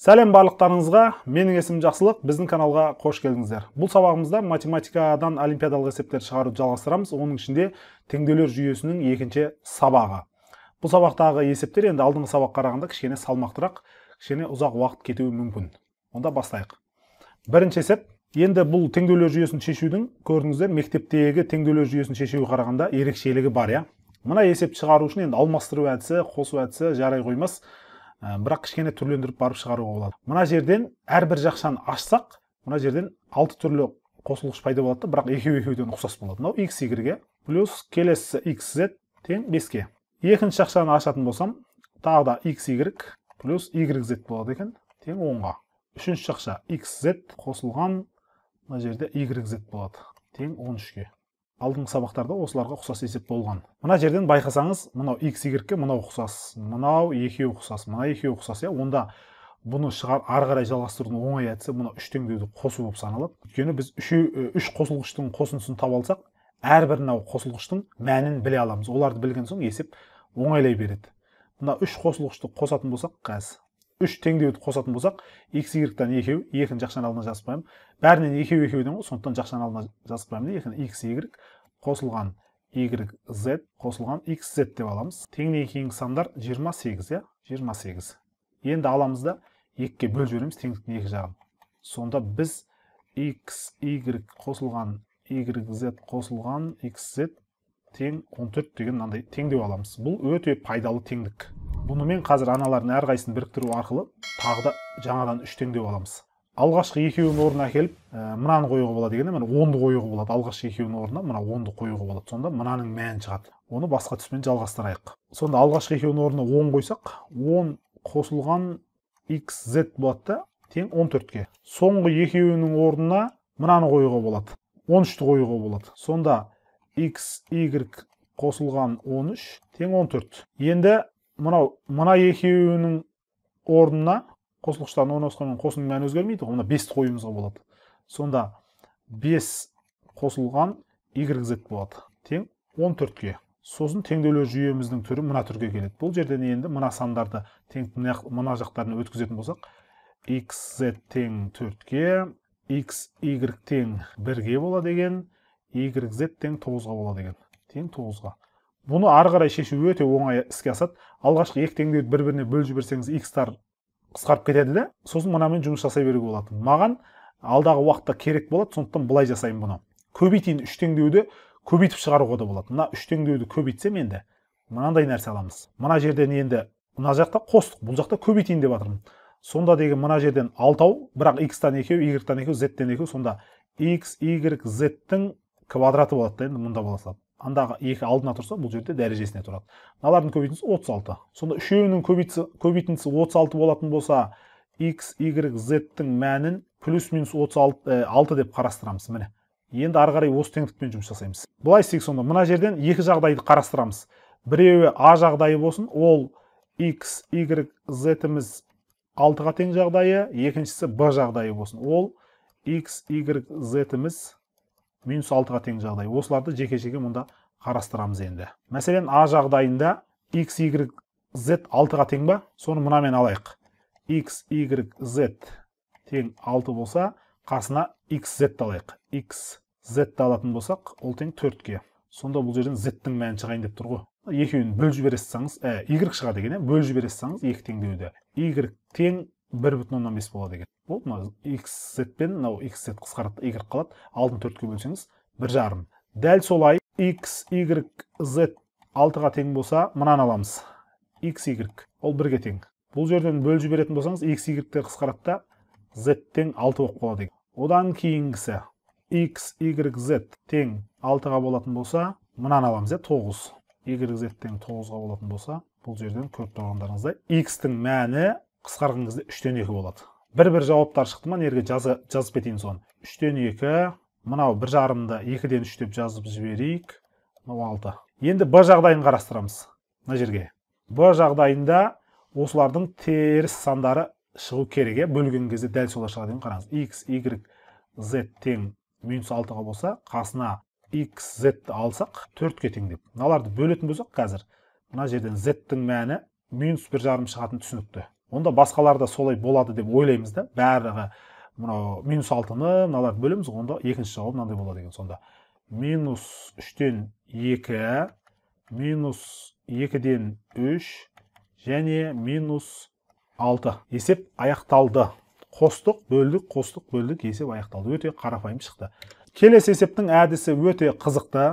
сәлем барлықтарыңызға менің есімім жақсылық біздің каналға қош келдіңіздер бұл сабағымызда математикадан олимпиадалық есептерді шығаруды жалғастырамыз оның ішінде теңдеулер жүйесінің екінші сабағы бұл сабақтағы есептер енді алдыңғы сабаққа қарағанда кішкене салмақтырақ кішкене ұзақ уақыт кетуі мүмкін онда бастайық бірінші есеп енді бұл теңдеулер жүйесін шешудің көрдіңіздер мектептегі теңдеулер жүйесін шешуге қарағанда ерекшелігі бар иә мына есепті шығару үшін енді алмастыру әдісі қосу әдісі жарай қоймас Э, бірақ кішкене түрлендіріп барып шығаруға болады мына жерден әрбір жақшаны ашсақ мына жерден алты түрлі қосылғыш пайда болады да бірақ екеуі екеуден ұқсас болады мынау x y плюс келесі xz тең беске екінші жақшаны ашатын болсам тағы да x y плюс yz болады екен тең онға үшінші жақша xz қосылған мына жерде yz болады тең он үшке алдыңғы сабақтарда осыларға ұқсас есеп болған мына жерден байқасаңыз мынау x y мынау ұқсас мынау екеуі ұқсас мына екеуі ұқсас иә онда бұны шығар ары қарай жалғастырудың оңай әдісі мына үш теңдеуді қосу болып саналады өйткені біз үш үш қосылғыштың қосындысын таба алсақ әрбір мынау қосылғыштың мәнін біле аламыз оларды білген соң есеп оңайлай береді мына үш қосылғышты қосатын болсақ қазір үш теңдеуді қосатын болсақ x y-тан екеу екіні жақшаның алдына жазып қоямын бәрінен екеу екеуден ғой сондықтан жақшаның алдына жазып қоямын да екіні x y қосылған y z қосылған x z деп аламыз теңнен кейінгі сандар 28 иә 28 енді аламыз да екіге бөліп жібереміз теңдіктің екі жағын сонда біз x y қосылған y z қосылған x z тең 14 деген мынандай теңдеу аламыз бұл өте пайдалы теңдік бұнымен қазір аналардың әрқайсысын біріктіру арқылы тағы да жаңадан үш теңдеу аламыз алғашқы екеуінің орнына әкеліп ә, мынаны қоюға болады екен міне онды қоюға болады алғашқы екеуінің орнына мына онды қоюға болады сонда мынаның мәні шығады оны басқа түспен жалғастырайық сонда алғашқы екеуінің орнына он қойсақ он қосылған xz болады да тең он төртке соңғы екеуінің орнына мынаны қоюға болады он үшті қоюға болады сонда x y қосылған 13 тең 14 енді мынау мына екеуінің орнына қосылғыштардың орналасқанмен қосының мәні өзгермейді ғой мына бесті қоюымызға болады сонда 5 қосылған зет болады тең 14 төртке сосын теңдеулер жүйеміздің түрі мына түрге келеді бұл жерден енді мына сандарды тең мына жақтарына өткізетін болсақ xz тең 4-ке xy тең 1-ге болады деген yz тең тоғызға болады деген тең 9-ға бұны ары қарай шешу өте оңай іске асады алғашқы екі теңдеуді бір біріне бөліп жіберсеңіз икстар қысқарып кетеді да сосын мынамен жұмыс жасай беруге болады маған алдағы уақытта керек болады сондықтан былай жасаймын бұны көбейтейін үш теңдеуді көбейтіп шығаруға да болады мына үш теңдеуді көбейтсем енді мынандай нәрсе аламыз мына жерден енді мына жақта қостық бұл жақта көбейтейін деп жатырмын сонда деген мына жерден алтау бірақ икстан екеу игректан екеу зеттен екеу сонда x y зеттің квадраты болады да енді мұнда бола салады андағы екі алдына тұрса бұл жерде дәрежесіне тұрады мыналардың көбейтіндісі 36 сонда үшеуінің көбейтіндісі 36 болатын болса x y z-тің мәнін плюс минус 36 э, алты деп қарастырамыз міне енді ары қарай осы теңдікпен жұмыс жасаймыз былай істейік сонда мына жерден екі жағдайды қарастырамыз біреуі а жағдайы болсын ол x y z-іміз 6 тең жағдайы екіншісі б жағдайы болсын ол x y z-іміз минус алтыға тең жағдай осыларды жеке жеке мұнда қарастырамыз енді мәселен а жағдайында x y z алтыға тең ба соны мынамен алайық x y z тең 6 болса қасына x z алайық x z алатын болсақ ол тең төртке сонда бұл жерден z-тің мәні шығайын деп тұр ғой екеуін бөліп жібере салсаңыз ә, y шығады екен иә? бөліп жібере салсаңыз екі теңдеуді y тең бір бүтін оннан бес болады екен болды мына икс z пен мынау икс зет қысқарады y қалады алтыны төртке бөлсеңіз бір жарым дәл солай x y z алтыға тең болса мынаны аламыз x y ол бірге тең бұл жерден бөліп жіберетін болсаңыз x y қысқарады да z тең алты болып қалады екен одан кейінгісі x y z тең алтыға болатын болса мынаны аламыз иә тоғыз y z тең тоғызға болатын болса бұл жерден көріп тұрғандарыңыздай x мәні қысқарған кезде үштен екі болады бір бір жауаптар шықты ма мына жерге жазып кетейін соны үштен екі мынау бір жарымды екіден үш деп жазып жіберейік мынау алты енді б жағдайын қарастырамыз мына жерге б жағдайында осылардың теріс сандары шығу керек иә бөлген кезде дәл солай шығады екен қараңыз x y z тең минус алтыға болса қасына x z алсақ төртке тең деп мыналарды бөлетін болсақ қазір мына жерден z мәні минус бір жарым шығатыны түсінікті онда басқаларда солай болады деп ойлаймыз да барлығы мынау минус алтыны мыналарды бөлеміз онда екінші жауап мынандай болады екен сонда минус үштен екі минус екіден үш және минус алты есеп аяқталды қостық бөлдік қостық бөлдік есеп аяқталды өте қарапайым шықты келесі есептің әдісі өте қызықты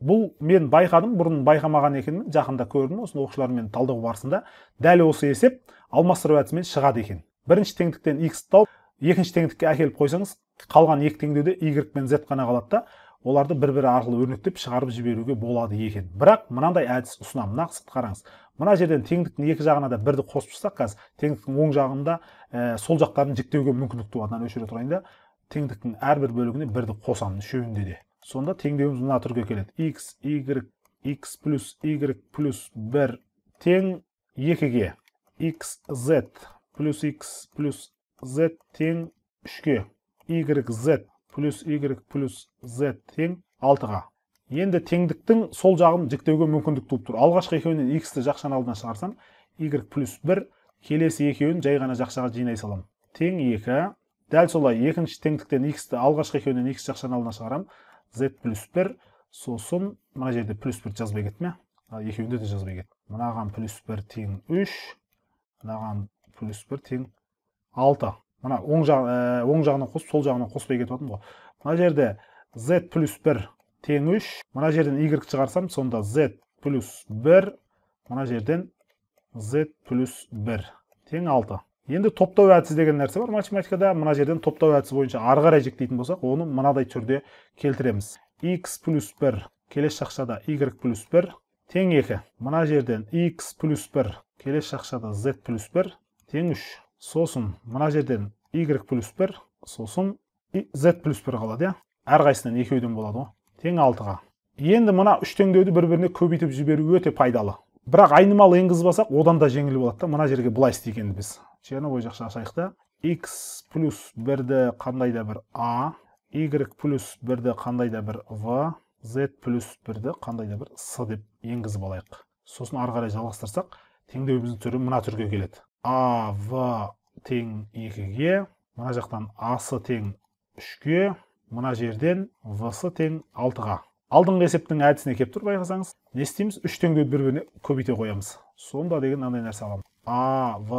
бұл мен байқадым бұрын байқамаған екенмін жақында көрдім осыны оқушылармен талдау барысында дәл осы есеп алмастыру әдісімен шығады екен бірінші теңдіктен x тауып екінші теңдікке әкеліп қойсаңыз қалған екі теңдеуде y пен z қана қалады да оларды бір бірі арқылы өрнектеп шығарып жіберуге болады екен бірақ мынандай әдіс ұсынамын мына қараңыз мына жерден теңдіктің екі жағына да бірді қосып тастақ қазір теңдіктің оң жағында ә, сол жақтарын жіктеуге мүмкіндік туады мынаны өшіре тұрайын да теңдіктің әрбір бөлігіне бірді қосамын үшеуінде де сонда теңдеуіміз мына түрге келеді x y x плюс y плюс 1 тең екіге x z плюс x плюс z тең үшке y z плюс y плюс z тең алтыға енді теңдіктің сол жағын жіктеуге мүмкіндік туып тұр алғашқы екеуінен x-ті жақшаның алдына шығарсам y плюс 1 келесі екеуін жай ғана жақшаға жинай саламын тең 2 дәл солай екінші теңдіктен x-ті алғашқы екеуінен x жақшаның алдына шығарамын z плюс бір сосын мына жерде плюс 1 жазбай кеттім ме? екеуінде де жазбай кеттім мынаған плюс бір тең үш мынаған плюс бір тең алты мына оң жақ оң жағынан қосып сол жағына қоспай кетіп жатырмын ғой мына жерде z плюс бір тең үш мына жерден y шығарсам сонда z плюс бір мына жерден z плюс бір тең алты енді топтау әдісі деген нәрсе бар математикада мына жерден топтау әдісі бойынша ары қарай жіктейтін болсақ оны мынадай түрде келтіреміз x плюс бір келесі шақшада y плюс бір тең екі мына жерден x плюс бір келесі шақшада z плюс бір тең үш сосын мына жерден y плюс бір сосын z плюс бір қалады иә әрқайсысынан екеуден болады ғой тең алтыға енді мына үш теңдеуді бір біріне көбейтіп жіберу өте пайдалы бірақ айнымалы енгізіп алсақ одан да жеңіл болады да мына жерге былай істейік енді біз шені ой жақша ашайық та x плюс бірді қандай да бір а y плюс бірді қандай да бір в z плюс бірді қандай да бір с деп енгізіп алайық сосын ары қарай жалғастырсақ теңдеуіміздің түрі мына түрге келеді а в тең екіге мына жақтан асы тең үшке мына жерден всы тең алтыға алдыңғы есептің әдісіне келіп тұр байқасаңыз не істейміз үш теңдеуді бір біріне көбейте қоямыз сонда деген мынандай нәрсе аламыз а в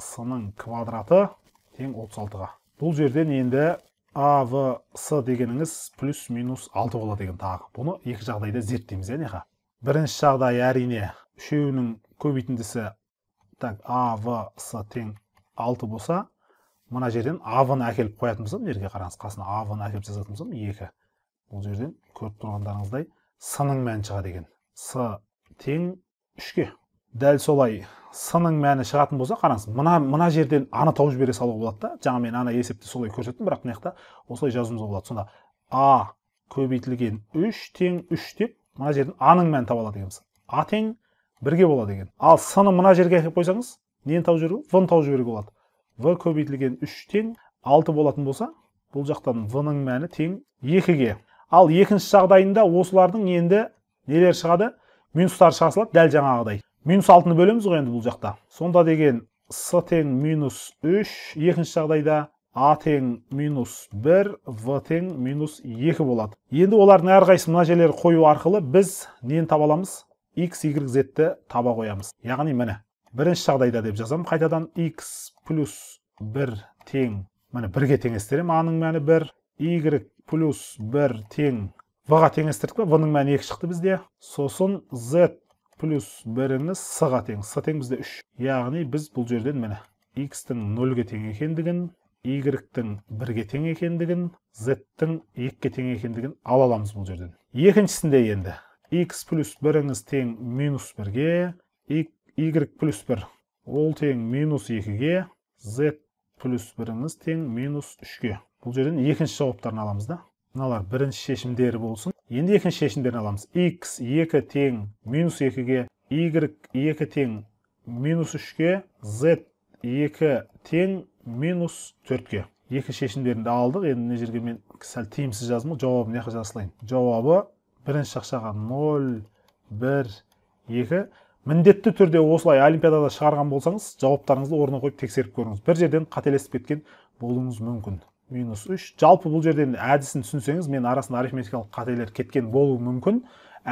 с квадраты тең 36-ға. Бұл жерден енді а в с дегеніңіз плюс минус 6 болады деген тағы. Бұны екі жағдайда зерттейміз, яғни Бірінші жағдай әрине үшеуінің көбейтіндісі так а в с тең 6 болса, мына жерден В-ны әкеліп қоятын болсам, жерге қараңыз, қасына В-ны әкеліп жазатын болсам, 2. Бұл жерден көріп тұрғандарыңыздай с-ның мәні шығады с тең 3 дәл солай сының мәні шығатын болса қараңыз мына мына жерден аны тауып жібере салуға болады да жаңа мен ана есепті солай көрсеттім бірақ мына жақта осылай жазуымызға болады сонда а көбейтілген үш тең үш деп мына жерден аның мәнін таба алады екенбіз а тең бірге болады екен ал ны мына жерге әкеліп қойсаңыз нені тауып жіберу вны тауып жіберуге болады в көбейтілген үш тең алты болатын болса бұл жақтан в ның мәні тең екіге ал екінші жағдайында осылардың енді нелер шығады минустары шыға салады дәл жаңағыдай минус алтыны бөлеміз ғой енді бұл жақта сонда деген с тең минус үш екінші жағдайда а тең минус бір в тең минус екі болады енді олардың әрқайсысын мына жерлер қою арқылы біз нені таба аламыз x y z-ті таба қоямыз яғни міне бірінші жағдайда деп жазамын қайтадан x плюс бір тең міне бірге теңестіремін аның мәні бір y плюс бір тең в-ға теңестірдік па в-ның мәні екі шықты бізде сосын z плюс біріңіз с тең с тең бізде үш яғни біз бұл жерден міне икстің тің нөлге тең екендігін игректің бірге тең екендігін зеттің екіге тең екендігін ала аламыз бұл жерден екіншісінде енді x плюс біріңіз тең минус бірге y плюс бір ол тең минус екіге z плюс біріңіз тең минус үшке бұл жерден екінші жауаптарын аламыз да мыналар бірінші шешімдері болсын енді екінші шешімдерін аламыз x 2 тең минус ге y 2 тең минус ге z 2 тең минус төртке екі шешімдерін де алдық енді мына жерге мен сәл тиімсіз жаздым ғой жауабын мына жаққа жазылайын жауабы бірінші шақшаға 0 1 2 міндетті түрде осылай олимпиадада шығарған болсаңыз жауаптарыңызды орнына қойып тексеріп көріңіз бір жерден қателесіп кеткен болуыңыз мүмкін минус үш жалпы бұл жерден әдісін түсінсеңіз мен арасында арифметикалық қателер кеткен болуы мүмкін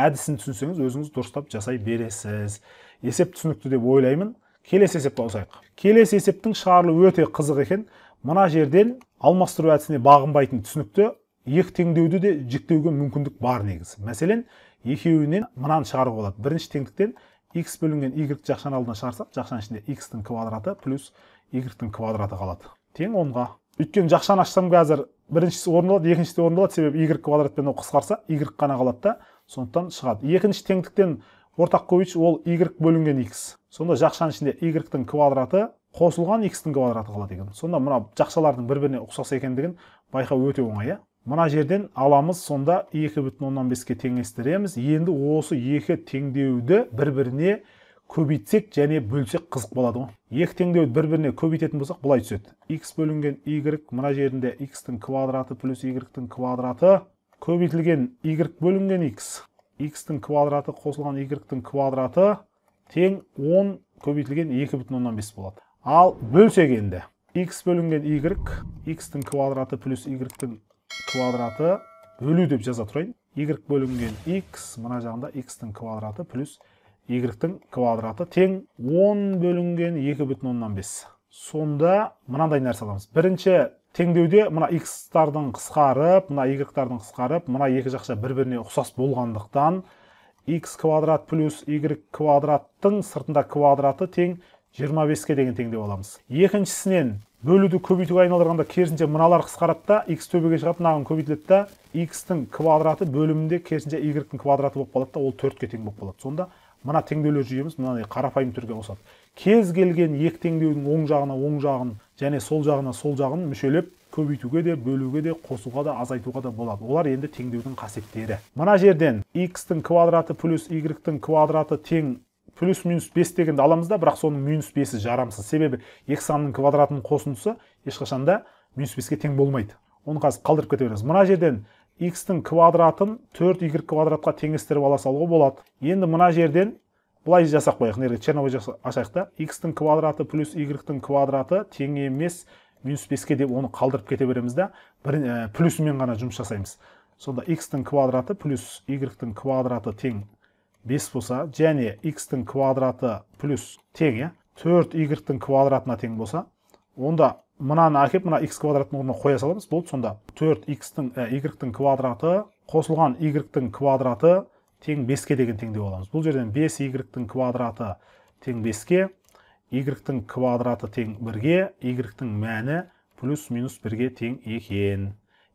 әдісін түсінсеңіз өзіңіз дұрыстап жасай бересіз есеп түсінікті деп ойлаймын келесі есепті ауысайық келесі есептің шығарылуы өте қызық екен мына жерден алмастыру әдісіне бағынбайтын түсінікті екі теңдеуді де жіктеуге мүмкіндік бар негізі мәселен екеуінен мынаны шығаруға болады бірінші теңдіктен x бөлінген y жақшаның алдына шығарсақ жақшаның ішінде x-тің квадраты плюс y-тің квадраты қалады тең онға өйткені жақсы ашсам қазір біріншісі орындалады екіншісі де орындалады себебі y квадратпен ол қысқарса y қана қалады да сондықтан шығады екінші теңдіктен ортақ көбейтші ол y бөлінген икс сонда жақшаның ішінде y квадраты қосылған икстің квадраты қалады екен сонда мына жақшалардың бір біріне ұқсас екендігін байқау өте оңай иә мына жерден аламыз сонда екі бүтін оннан беске теңестіреміз енді осы екі теңдеуді бір біріне көбейтсек және бөлсек қызық болады ғой екі теңдеуді бір біріне көбейтетін болсақ былай түседі x бөлінген y мына жерінде x-тің квадраты плюс y-тің квадраты көбейтілген y бөлінген x x-тің квадраты қосылған y-тің квадраты тең 10 көбейтілген бес болады ал бөлсек енді x бөлінген y x-тің квадраты плюс y-тің квадраты бөлу деп жаза тұрайын y бөлінген x мына жағында x-тің квадраты плюс y квадраты тең 10 бөлінген 2 бүтін оннан бес сонда мынандай нәрсе аламыз бірінші теңдеуде мына x-тардың қысқарып мына y қысқарып мына екі жақша бір біріне ұқсас болғандықтан x квадрат плюс y квадраттың сыртында квадраты тең 25-ке деген теңдеу аламыз екіншісінен бөлуді көбейтуге айналдырғанда керісінше мыналар қысқарады да x төбеге шығады мынаған көбейтіледі да x-тің квадраты бөлімінде керісінше y-тің квадраты болып қалады да ол төртке тең болып қалады сонда мына теңдеулер жүйеміз мынандай қарапайым түрге қосады кез келген екі теңдеудің оң жағына оң жағын және сол жағына сол жағын мүшелеп көбейтуге де бөлуге де қосуға да азайтуға да болады олар енді теңдеудің қасиеттері мына жерден x-тің квадраты плюс y-тің квадраты тең плюс минус бес дегенді аламыз да бірақ соның минус бесі жарамсыз себебі екі санның квадратының қосындысы ешқашан да минус беске тең болмайды оны қазір қалдырып кете береміз мына жерден x-тің квадратын 4y квадратқа теңестіріп ала салуға болады енді мына жерден былай жасап қояйық мына жерге черновой ашайық та x-тің квадраты плюс y-тің квадраты тең емес минус беске деп оны қалдырып кете береміз да бір э, ғана жұмыс жасаймыз сонда x-тің квадраты плюс y-тің квадраты тең 5 болса және x-тің квадраты плюс тең иә төрт y-тің квадратына тең болса онда мынаны әкеліп мына x квадраттың орнына қоя саламыз болды сонда 4 x-тің y-тің квадраты қосылған y-тің квадраты тең беске ке деген теңдеу аламыз бұл жерден 5 y-тің квадраты тең беске ке y-тің квадраты тең бірге ге y-тің мәні плюс минус бірге тең екен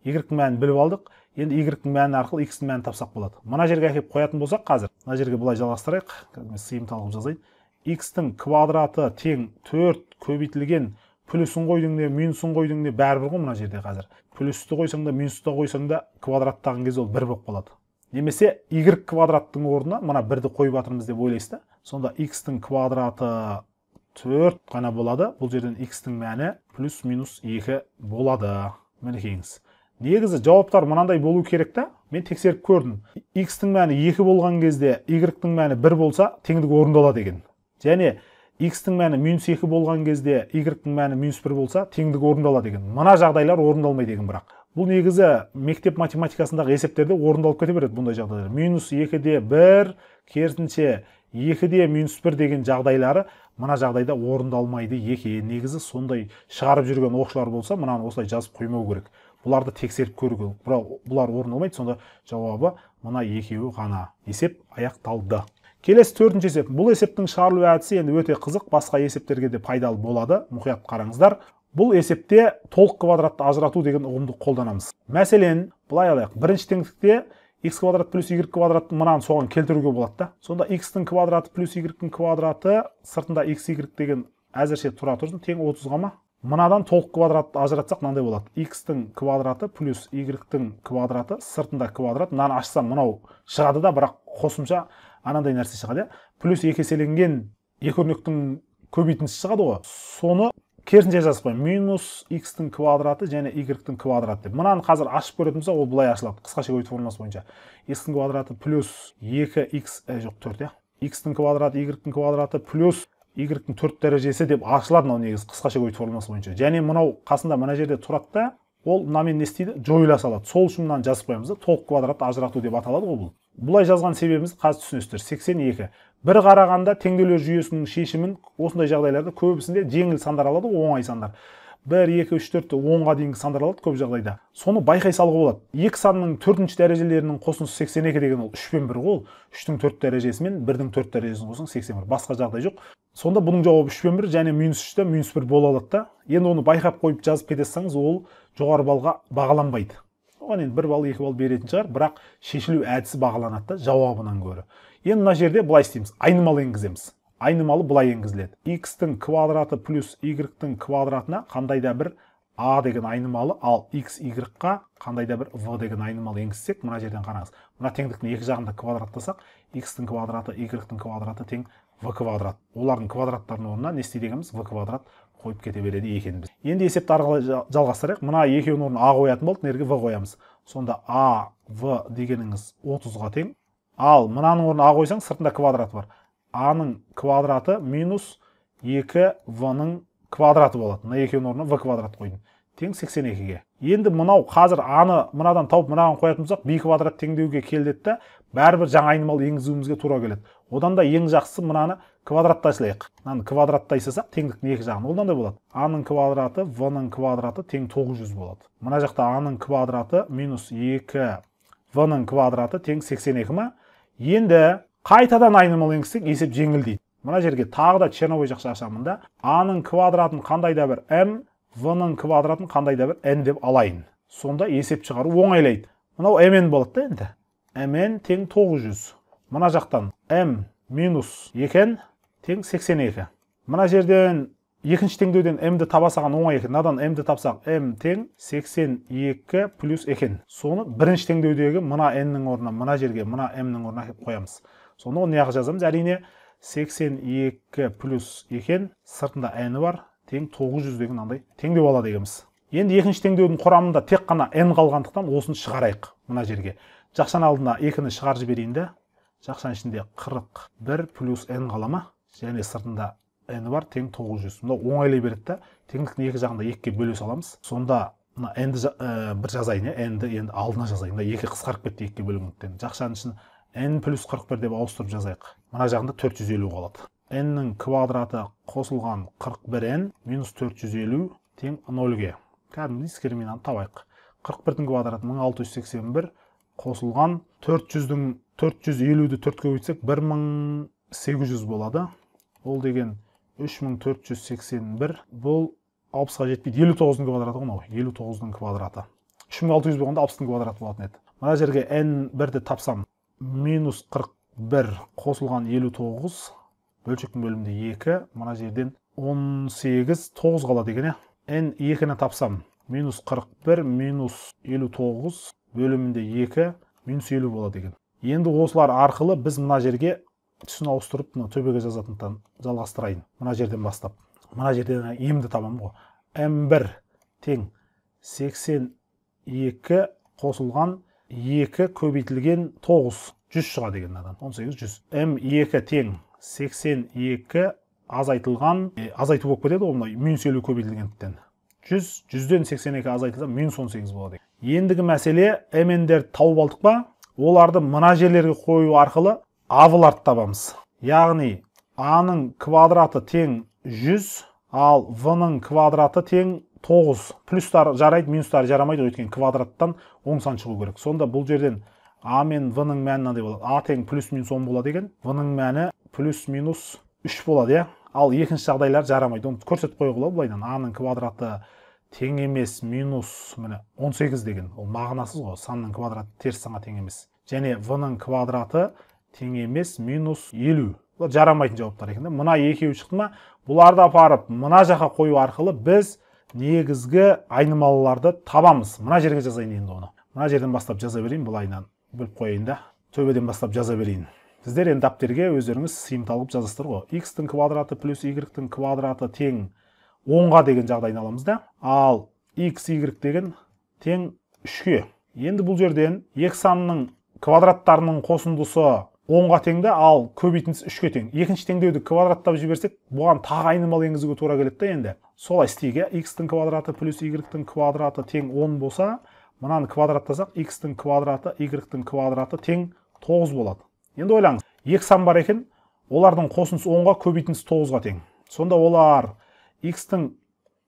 y-тің мәнін біліп алдық енді y-тің мәні арқылы x-тің мәнін тапсақ болады мына жерге әкеліп қоятын болсақ қазір мына жерге былай жалғастырайық қазір қылып жазайын x-тің квадраты тең 4 көбейтілген плюсын қойдың не минусын қойдың не бәрібір ғой мына жерде қазір плюсті қойсаң да минусты қойсаң да квадраттаған кезде ол бір болып қалады немесе y квадраттың орнына мына бірді қойып жатырмыз деп ойлайсыз да сонда x квадраты төрт қана болады бұл жерден x-тің мәні плюс минус екі болады мінекейіңіз негізі жауаптар мынандай болу керек та мен тексеріп көрдім x-тің мәні екі болған кезде y мәні бір болса теңдік орындалады екен және x-тің мәні минус екі болған кезде y-тің мәні минус бір болса теңдік орындалады деген мына жағдайлар орындалмайды деген бірақ бұл негізі мектеп математикасындағы есептерде орындалып кете береді бұндай жағдайлар минус екіде бір керісінше екіде минус бір деген жағдайлары мына жағдайда орындалмайды екен негізі сондай шығарып жүрген оқушылар болса мынаны осылай жазып қоймау керек бұларды тексеріп көру керек бұлар орындалмайды сонда жауабы мына екеуі ғана есеп аяқталды келесі төртінші есеп бұл есептің шығарылу әдісі енді өте қызық басқа есептерге де пайдалы болады мұқият қараңыздар бұл есепте толық квадратты ажырату деген ұғымды қолданамыз мәселен былай алайық бірінші теңдікте x квадрат плюс y квадратты мынаны соған келтіруге болады да сонда x квадраты плюс y квадраты сыртында x y деген әзірше тұра тұрсын тең отызға ма мынадан толық квадратты ажыратсақ мынандай болады x квадраты плюс y-тің квадраты сыртында квадрат мынаны ашсам мынау шығады да бірақ қосымша анандай нәрсе шығады иә плюс екі еселенген екі өрнектің көбейтіндісі шығады ғой соны керісінше жазып қоямын минус икстің квадраты және y квадраты деп мынаны қазір ашып көретін болсақ ол былай ашылады қысқаша көбейту формуласы бойынша x квадраты плюс екі икс э, жоқ төрт иә икстің квадраты y квадраты плюс y төрт дәрежесі деп ашылады мынау негізі қысқаша көбейту формуласы бойынша және мынау қасында мына жерде тұрады да ол мынамен не істейді жойыла салады сол үшін мынаны жазып қоямыз да толық квадрат ажырату деп аталады ғой бұл бұлай жазған себебіміз қазір түсінесіздер екі бір қарағанда теңдеулер жүйесінің шешімін осындай жағдайларда көбісінде жеңіл сандар алады оңай сандар бір екі үш төрт онға дейінгі сандар алады көп жағдайда соны байқай салуға болады екі санның төртінші дәрежелерінің қосындысы сексен екі деген ол үш пен бір ғой ол үштің төрт дәрежесі мен бірдің төрт дәрежесін қоссаң сексен бір басқа жағдай жоқ сонда бұның жауабы үш пен бір және минус үш те минус бір бола алады да енді оны байқап қойып жазып кете салсаңыз ол жоғары балға бағаланбайды оған енді бір балл екі балл беретін шығар бірақ шешілу әдісі бағаланады да жауабынан гөрі енді мына жерде былай істейміз айнымалы енгіземіз айнымалы былай енгізіледі x-тің квадраты плюс y-тің квадратына қандай да бір а деген айнымалы ал x y-ға қандай да бір в деген айнымалы енгізсек мына жерден қараңыз мына теңдіктің екі жағында квадраттасақ x-тің квадраты y-тің квадраты тең в квадрат олардың квадраттарының орнына не істейді екенбіз в квадрат қойып кете береді екенбіз енді есепті қарай жалғастырайық мына екеуінің орнына а қоятын болдық мына в қоямыз сонда а в дегеніңіз 30-ға тең ал мынаның орнына а қойсаң сыртында квадрат бар А-ның квадраты минус екі в-ның квадраты болады мына екеуінің орнына в квадрат қойдым тең 82-ге енді мынау қазір аны мынадан тауып мынаған қоятын болсақ Би квадрат теңдеуге келеді да бәрібір жаңа айнымалы енгізуімізге тура келеді одан да ең жақсысы мынаны квадраттай салайық мынаны квадраттай салсақ теңдіктің екі жағын ол мынандай болады аның квадраты вның квадраты тең 900 болады мына жақта аның квадраты минус в ның квадраты тең 82 ма енді қайтадан айнымалы еңістік есеп жеңілдейді мына жерге тағы да черновой жақша ашамын да аның квадратын қандай да бір м ның квадратын қандай да бір н деп алайын сонда есеп шығару оңайлайды мынау мн болады да енді мн тең 900 мына жақтан м минус екен? тең сексен екі мына жерден екінші теңдеуден м-ді таба салған оңай екен мынадан м-ді тапсақ м тең сексен екі плюс екен соны бірінші теңдеудегі мына n-нің орнына мына жерге мына мнің орнына әкеліп қоямыз соны неғып жазамыз әрине екі плюс екен сыртында әні бар тең жүз деген мынандай теңдеу алады екенбіз енді екінші теңдеудің құрамында тек қана n қалғандықтан осыны шығарайық мына жерге жақшаның алдына екіні шығарып жіберейін да жақшаның ішінде бір плюс n қала ма және сыртында n бар тең тоғыз жүз мынау оңайлай береді да теңдіктің екі жағында да екіге бөле саламыз сонда мына нді ә, э, бір жазайын иә ді енді алдына жазайын мына екі қысқарып кетті екіге бөлінгендіктен жақшаның ішін n плюс қырық бір деп ауыстырып жазайық мына жағында төрт жүз елу қалады n-нің квадраты қосылған қырық бір n минус төрт жүз елу тең нөлге кәдімгі дискриминант табайық қырық бірдің квадраты мың алты жүз сексен бір қосылған төрт жүздің төрт жүз елуді төртке көбейтсек жүз болады бұл деген 3481 бұл 60-ға жетпейді 59-дың квадраты ғой мынау 59-дың квадраты 3600 болғанда 60 дың квадраты болатын еді мына жерге n бірді тапсам минус 41 қосылған 59 бөлшектің бөлімінде 2 мына жерден 18 9 қалады екен иә n 2-ні тапсам минус 41 минус 59 бөлімінде 2 минус 50 болады екен енді осылар арқылы біз мына жерге түсін ауыстырып мына төбеге жазатындықтан жалғастырайын мына жерден бастап мына жерден емді табамын ғой м бір тең сексен екі қосылған екі көбейтілген тоғыз жүз шыға деген мынадан он сегіз жүз м екі тең сексен екі азайтылған ә, азайту болып кетеді ғой мынау минус елу көбейтілгендіктен жүз жүзден сексен екі азайтылса минус он сегіз болады ендігі мәселе мндерді тауып алдық па оларды мына жерлерге қою арқылы авларды табамыз яғни А-ның квадраты тең 100 ал в-ның квадраты тең 9 плюстар жарайды минустары жарамайды ғой өйткені квадраттан оң сан шығу керек сонда бұл жерден а мен в-ның мәні мынандай болады а тең плюс минус он болады екен в-ның мәні плюс минус 3 болады иә ал екінші жағдайлар жарамайды оны көрсетіп қоюға болады а аның квадраты тең емес минус міне 18 деген ол мағынасыз ғой санның квадраты теріс санға тең емес және в-ның квадраты тең емес минус елу бұл жарамайтын жауаптар екен да мына екеуі шықты ма бұларды апарып мына жаққа қою арқылы біз негізгі айнымалыларды табамыз мына жерге жазайын енді оны мына жерден бастап жаза берейін былайынан бөліп қояйын да төбеден бастап жаза берейін сіздер енді дәптерге өздеріңіз сыйымтал қылып жазасыздар ғой x тың квадраты плюс y тың квадраты тең онға деген жағдайын аламыз да ал x, y деген тең үшке енді бұл жерден екі санның квадраттарының қосындысы онға тең ал көбейтіндісі үшке тең екінші теңдеуді квадраттап жіберсек бұған тағы айнымалы енгізуге тура келеді да енді солай істейік иә икстің квадраты плюс y квадраты тең он болса мынаны квадраттасақ икстің квадраты y квадраты тең тоғыз болады енді ойлаңыз екі сан бар екен олардың қосындысы онға ға көбейтіндісі 9 тең сонда олар x-тің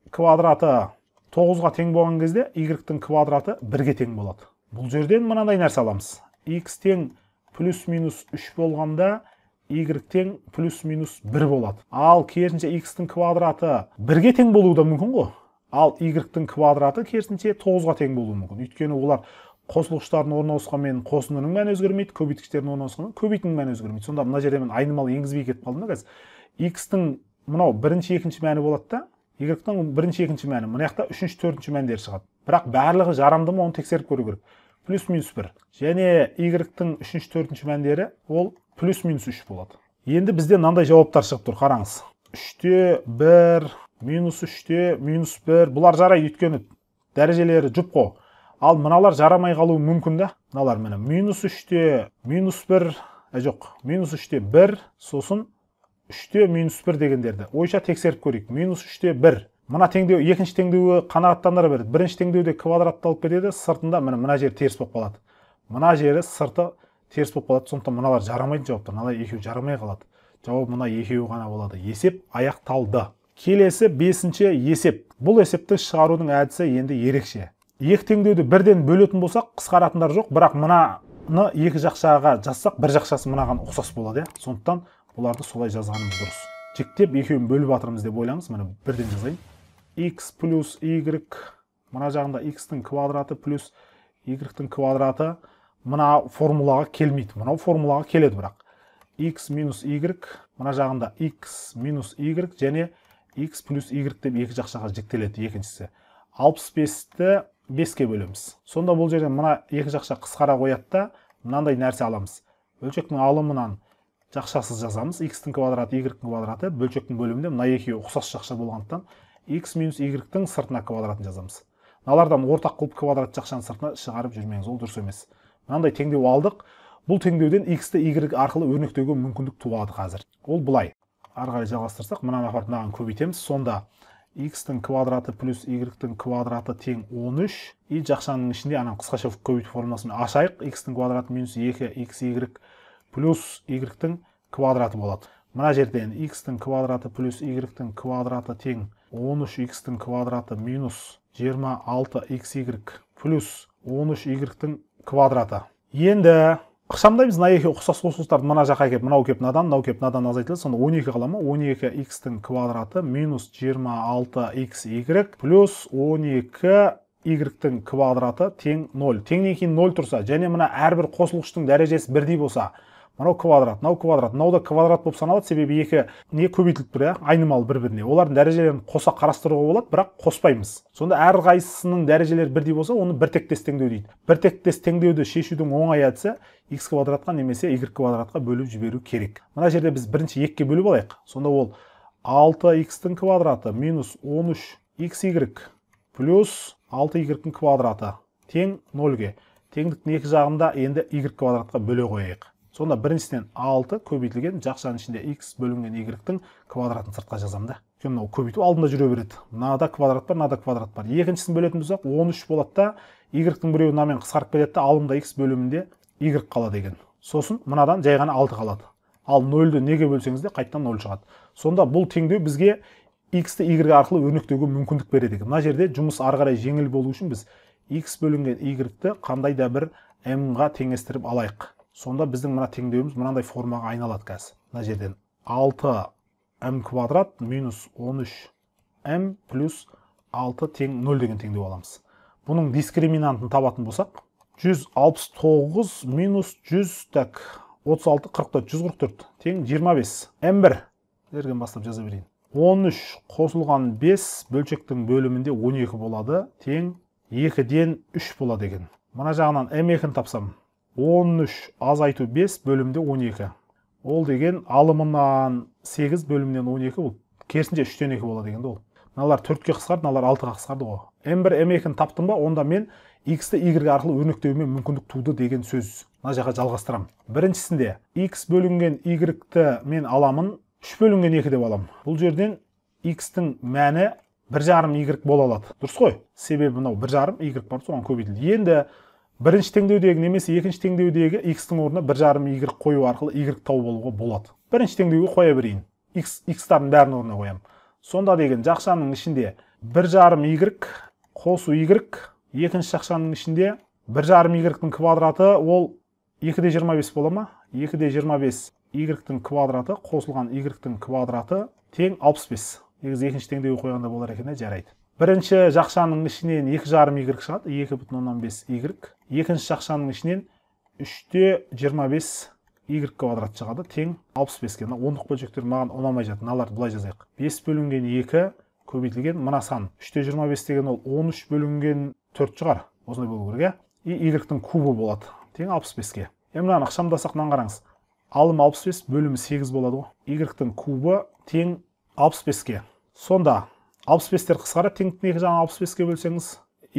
квадраты тоғызға тең болған кезде y квадраты бірге тең болады бұл жерден мынандай нәрсе аламыз x тең плюс минус 3 болғанда y тең плюс минус 1 болады ал керісінше x-тің квадраты бірге тең болуы да мүмкін ғой ал y-тің квадраты керісінше 9-ға тең болуы мүмкін өйткені олар қосылғыштардың орналасқанымен қосындының мәні өзгермейді көбейткіштердің орналасқанымен көбейтінің мәні өзгермейді сонда мына жерде мен айнымалы енгізбей кетіп қалдым да қазір x-тің мынау бірінші екінші мәні болады да y-тің бірінші екінші мәні мына жақта үшінші төртінші мәндері шығады бірақ барлығы жарамды ма оны тексеріп көру керек плюс минус бір және игректің үшінші төртінші мәндері ол плюс минус үш болады енді бізде мынандай жауаптар шығып тұр қараңыз үште бір минус үште минус бір бұлар жарайды өйткені дәрежелері жұп қой ал мыналар жарамай қалуы мүмкін да мыналар міне минус үште минус бір ә, жоқ минус үште бір сосын үште минус бір дегендерді ойша тексеріп көрейік минус үште бір мына теңдеу екінші теңдеуі қанағаттандыра береді бірінші теңдеуде квадратталып кетеді сыртында міне мына жері теріс болып қалады мына жері сырты теріс болып қалады сондықтан мыналар жарамайды жауаптар мыналар екеуі жарамай қалады жауап мына екеуі ғана болады есеп аяқталды келесі бесінші есеп бұл есепті шығарудың әдісі енді ерекше екі теңдеуді бірден бөлетін болсақ қысқаратындар жоқ бірақ мынаны екі жақшаға жазсақ бір жақшасы мынаған ұқсас болады иә сондықтан бұларды солай жазғанымыз дұрыс жіктеп екеуін бөліп жатырмыз деп ойлаңыз міне бірден жазайын x плюс y мына жағында x-тің квадраты плюс y-тің квадраты мына формулаға келмейді мынау формулаға келеді бірақ x минус y мына жағында x минус y және x плюс y деп екі жақшаға жаққа жіктеледі екіншісі 65-ті 5-ке бөлеміз сонда бұл жерден мына екі жақша қысқара қояды да мынандай нәрсе аламыз бөлшектің алымынан жақшасыз жазамыз x-тің квадраты y квадраты бөлшектің бөлімінде мына екеуі ұқсас жақша болғандықтан x минус y-тің сыртына квадратын жазамыз мыналардан ортақ қылып квадрат жақшаның сыртына шығарып жүрмеңіз ол дұрыс емес мынандай теңдеу алдық бұл теңдеуден x-ті y арқылы өрнектеуге мүмкіндік туады қазір ол былай ары қарай жалғастырсақ мынаны апарып мынаған көбейтеміз сонда x-тің квадраты плюс y-тің квадраты тең 13 и жақшаның ішінде ана қысқаша көбейту формуласын ашайық x-тің квадраты минус 2 xy плюс y-тің квадраты болады мына жерден x-тің квадраты плюс y-тің квадраты тең 13x-тің квадраты минус 26xy плюс 13y-тің квадраты енді ықшамдаймыз мына ұқсас қосылыстарды мына жаққа келіп мынау келіп надан, мынау келіп мынадан азайтылады сонда 12 қала 12 x-тің квадраты минус 26xy плюс 12 y-тің квадраты тең 0 теңнен кейін 0 тұрса және мына әрбір қосылғыштың дәрежесі бірдей болса мынау квадрат мынау квадрат мынау да квадрат болып саналады себебі екі не көбейтіліп тұр иә айнымалы бір біріне олардың дәрежелерін қоса қарастыруға болады бірақ қоспаймыз сонда әрқайсысының дәрежелері бірдей болса оны біртектес теңдеу дейді біртектес теңдеуді шешудің оңай әдісі x квадратқа немесе y квадратқа бөліп жіберу керек мына жерде біз бірінші екіге бөліп алайық сонда ол 6x-тің квадраты минус 13xy плюс 6 y квадраты тең нольге теңдіктің екі жағында енді y квадратқа бөле қояйық сонда біріншіден 6 көбейтілген жақшаның ішінде x бөлінген y-тің квадратын сыртқа жазамын да өйткені мынау көбейту алдында жүре береді мынада квадрат бар мынада квадрат бар екіншісін бөлетін болсақ он үш болады да y біреуі мынамен қысқарып кетеді да алында x бөлімінде y қалады екен сосын мынадан жай ғана алты қалады ал нөлді неге бөлсеңіз де қайтадан ноль шығады сонда бұл теңдеу бізге x-ті y арқылы өрнектеуге мүмкіндік береді екен мына жерде жұмыс ары қарай жеңіл болу үшін біз x бөлінген y-ті қандай да бір m-ға теңестіріп алайық сонда біздің мына теңдеуіміз мынандай формаға айналады қазір мына жерден 6 м квадрат минус 13 м плюс 6 тең 0 деген теңдеу аламыз бұның дискриминантын табатын болсақ 169 минус 100 так 36 44 144 тең 25 м1 жерден бастап жаза берейін 13 қосылған 5 бөлшектің бөлімінде 12 болады тең 2-ден 3 болады екен мына жағынан м2-ні тапсам 13 азайту 5 бөлімде 12. Ол деген алымынан 8 бөлімнен 12 ол керісінше 3-тен 2 болады дегенде ол. Мыналар 4 ке қысқарды, мыналар 6-ға қысқарды ғой. м 1 м M2-ні таптым ба, онда мен x-ті y ге арқылы өрнектеуіме мүмкіндік туды деген сөз. Мына жаққа жалғастырамын. Біріншісінде x бөлінген y-ті мен аламын, 3 бөлінген 2 деп аламын. Бұл жерден x-тің мәні 1.5 y бола алады дұрыс қой себебі мынау 1.5 y бар соған көбейтілді енді бірінші теңдеудегі немесе екінші теңдеудегі x орнына бір жарым y қою арқылы y тауып алуға болады бірінші теңдеуге қоя берейін x x-тардың бәрін орнына қоямын сонда деген жақшаның ішінде бір жарым y қосу y екінші жақшаның ішінде бір жарым y квадраты ол екі де бес бола ма екі де 25 y-тің квадраты қосылған y квадраты тең бес негізі екінші теңдеуге қойғанда болар екен жарайды бірінші жақшаның ішінен екі жарым y шығады екі бүтін оннан бес y екінші жақшаның ішінен үште жиырма бес y квадрат шығады тең алпыс беске мына ондық бөлшектер маған ұнамай жатыр мыналарды былай жазайық бес бөлінген екі көбейтілген мына сан үште жиырма бес деген ол он үш бөлінген төрт шығар осындай болу керек иә и игректің кубы болады тең алпыс беске енді мынаны ықшамдасақ мынаны қараңыз алым алпыс бес бөлімі сегіз болады ғой игректің кубы тең алпыс беске сонда алпыс бестер қысқарады теңдіктің екі жағын алпыс беске бөлсеңіз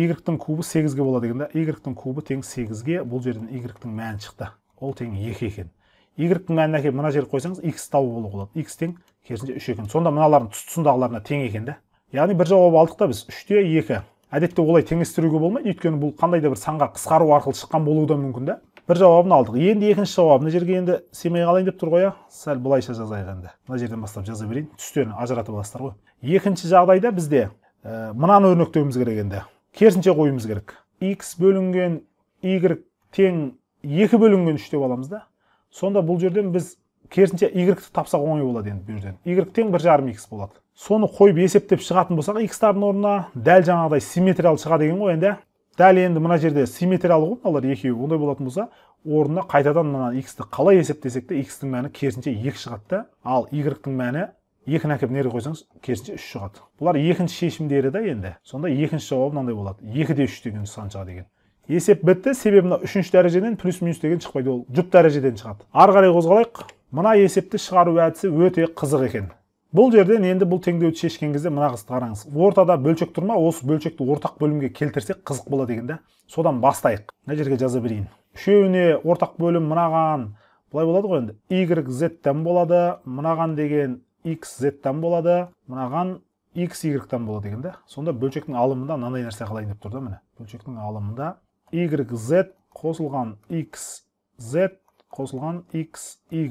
игректің кубы сегізге болады екен да игректің кубы тең сегізге бұл жерден игректің мәні шықты ол тең екі екен игректің мәнін әкеліп мына жерге қойсаңыз икс табу болуға болады икс тең керісінше үш екен сонда мыналардың тұсындағыларына тең екен да яғни бір жауап алдық та біз үште екі әдетте олай теңестіруге болмайды өйткені бұл қандай да бір санға қысқару арқылы шыққан болуы да мүмкін да бір жауабын алдық енді екінші жауап мына жерге енді семей қалайын деп тұр ғой иә сәл былайша жазайық енді мына жерден бастап жаза берейін түстерін ажыратып аласыздар ғой екінші жағдайда бізде ә, мынаны өрнектеуіміз керек енді керісінше қоюымыз керек x бөлінген y тең екі бөлінген үш деп аламыз да сонда бұл жерден біз керісінше y тапсақ оңай болады енді бұл жерден y тең бір жарым x болады соны қойып есептеп шығатын болсақ x-тардың орнына дәл жаңағыдай симметриялы шығады деген ғой енді дәл енді мына жерде симметриялы ғой мыналар екеуі ондай болатын болса орнына қайтадан мына x қалай есептесек те x мәні керісінше екі шығады да ал y мәні екіні әкеліп нере қойсаңыз керісінше үш шығады бұлар екінші шешімдері да енді сонда екінші жауабы мынандай болады екі де үш деген сан шығады екен есеп бітті себебі мына үшінші дәрежеден плюс минус деген шықпайды ол жұп дәрежеден шығады ары қарай қозғалайық мына есепті шығару әдісі өте қызық екен бұл жерден енді бұл теңдеуді шешкен кезде мына қызды қараңыз ортада бөлшек тұр осы бөлшекті ортақ бөлімге келтірсек қызық болады екен да содан бастайық мына жерге жаза берейін үшеуіне ортақ бөлім мынаған былай болады ғой енді y z болады мынаған деген x z болады мынаған x y-тен болады екен да сонда бөлшектің алымында мынандай нәрсе қалайын деп тұр да міне бөлшектің алымында y z қосылған x z қосылған x, y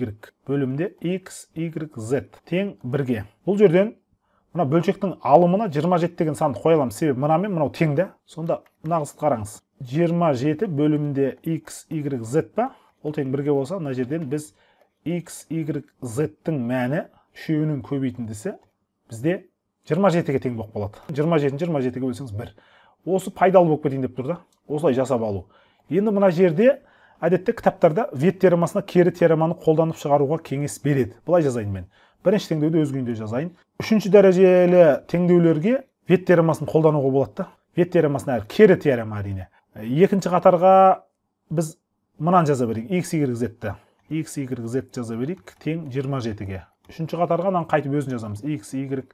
бөлімде x, y, z Тен бірге. Бұл жерден мына бөлшектің алымына 27 деген санды қоя аламыз. Себебі мына мен мынау тең Сонда мұна қысып қараңыз. 27 бөлімде x, y, z ба? Ол тен бірге болса, мына жерден біз x, y, z-тің мәні үшеуінің көбейтіндісі бізде 27-ге тен бұқ болады. 27-ні 27-ге бөлсеңіз 1. Осы пайдалы болып деп тұр Осылай жасап алу. Енді мына жерде әдетте кітаптарда вет теоремасына кері теореманы қолданып шығаруға кеңес береді былай жазайын мен бірінші теңдеуді өз күйінде жазайын үшінші дәрежелі теңдеулерге вет теоремасын қолдануға болады да вет теоремасына кері теорема әрине екінші қатарға біз мынаны жаза берейік x y z икс x y жаза берейік тең 27-ге үшінші қатарға мынаны қайтып өзін жазамыз x y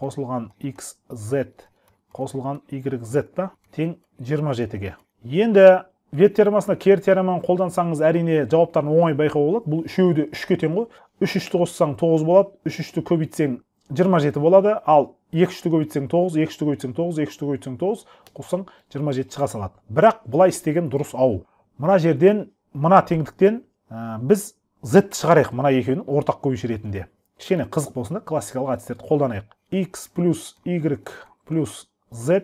қосылған икс зет қосылған y z да тең жиырма жетіге енді вет теоремасына кер теореманы қолдансаңыз әрине жауаптарын оңай байқауға болады бұл үшеуі де үшке тең ғой үш үшті қоссаң тоғыз болады үш үшті көбейтсең жиырма жеті болады ал екі үшті көбейтсең тоғыз екі үшті көбейтсең тоғыз екі үшті көбейтсең тоғыз қоссаң жиырма жеті шыға салады бірақ былай істеген дұрыс ау мына жерден мына теңдіктен ә, біз z шығарайық мына екеуін ортақ көбейші ретінде кішкене қызық болсын да классикалық әдістерді қолданайық x плюс y плюс z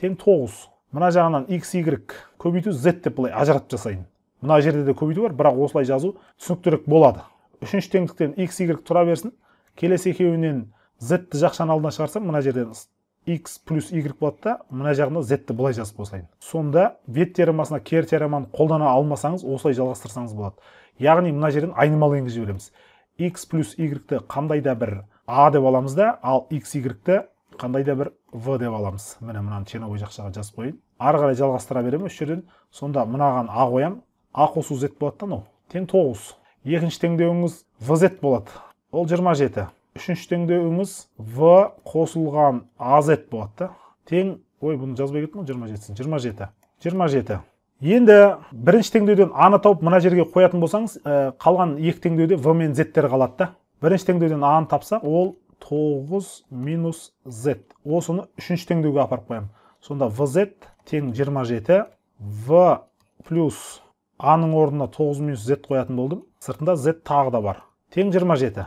тең тоғыз мына жағынан x y көбейту z деп былай ажыратып жасайын мына жерде де көбейту бар бірақ осылай жазу түсініктірек болады үшінші теңдіктен x y тұра берсін келесі екеуінен z-ті жақшаның алдына шығарсам мына жерден x плюс y болады да мына жағына z-ті былай жазып қосайын сонда вет теоремасына кер теореманы қолдана алмасаңыз осылай жалғастырсаңыз болады яғни мына жерден айнымалы енгізіп жібереміз x плюс y-ті қандай да бір а деп аламыз да ал x y-ті қандай да бір в деп аламыз міне мынаны черновой жақшаға жазып қояйын ары қарай жалғастыра беремін осы жерден сонда мынаған а қоямын а қосу зет болады да мынау тең тоғыз екінші теңдеуіңіз вз болады ол жиырма жеті үшінші теңдеуіңіз в қосылған аз болады да тең ой бұны жазбай кеттім ғой жиырма жетісін жиырма жеті жиырма жеті енді бірінші теңдеуден аны тауып мына жерге қоятын болсаңыз ә, қалған екі теңдеуде в мен зеттер қалады да бірінші теңдеуден аны тапсақ ол 9 минус z осыны үшінші теңдеуге апарып қоямын сонда vz тең 27 v плюс аның орнына 9 минус z қоятын болдым сыртында z тағы да бар тең 27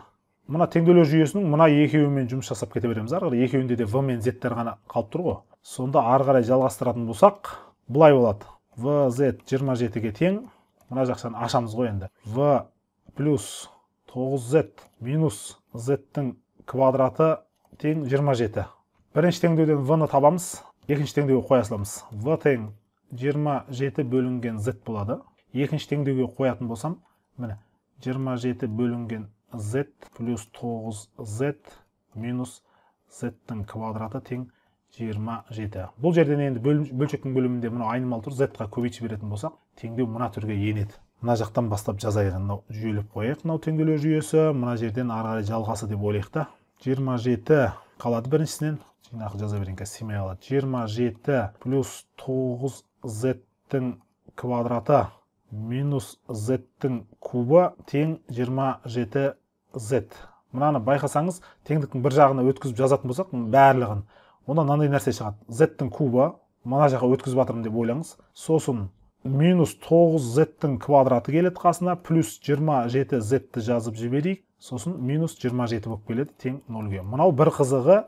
мына теңдеулер жүйесінің мына екеуімен жұмыс жасап кете береміз Арғыр екеуінде де v мен z-тер ғана қалып тұр ғой сонда ары қарай жалғастыратын болсақ былай болады vz 27-ге тең мына жақсан ашамыз ғой енді v плюс 9z минус z-тің квадраты тең 27. Бірінші теңдеуден v-ны табамыз, екінші теңдеуге қоя саламыз. v тең 27 бөлінген z болады. Екінші теңдеуге қоятын болсам, міне 27 бөлінген z плюс 9z минус z-тің квадраты тең 27. Бұл жерден енді бөлшектің бөлімінде мұны айнымалы тұр, z-ға көбейтіп беретін болсақ, теңдеу мына түрге енеді мына жақтан бастап жазайық мынау жүйелеп қояйық мынау теңдеулер жүйесі мына жерден ары қарай жалғасы деп ойлайық та жиырма жеті қалады біріншісінен жинақы жаза берейін қазір сыймай қалады жиырма жеті плюс тоғыз зеттің квадраты минус зеттің кубы тең жиырма жеті зет мынаны байқасаңыз теңдіктің бір жағына өткізіп жазатын болсақ барлығын онда мынандай нәрсе шығады зеттің кубы мына жаққа өткізіп жатырмын деп ойлаңыз сосын минус z-тің квадраты келеді қасына плюс 27 z-ті жазып жіберейік сосын минус 27 болып келеді тең нөлге мынау бір қызығы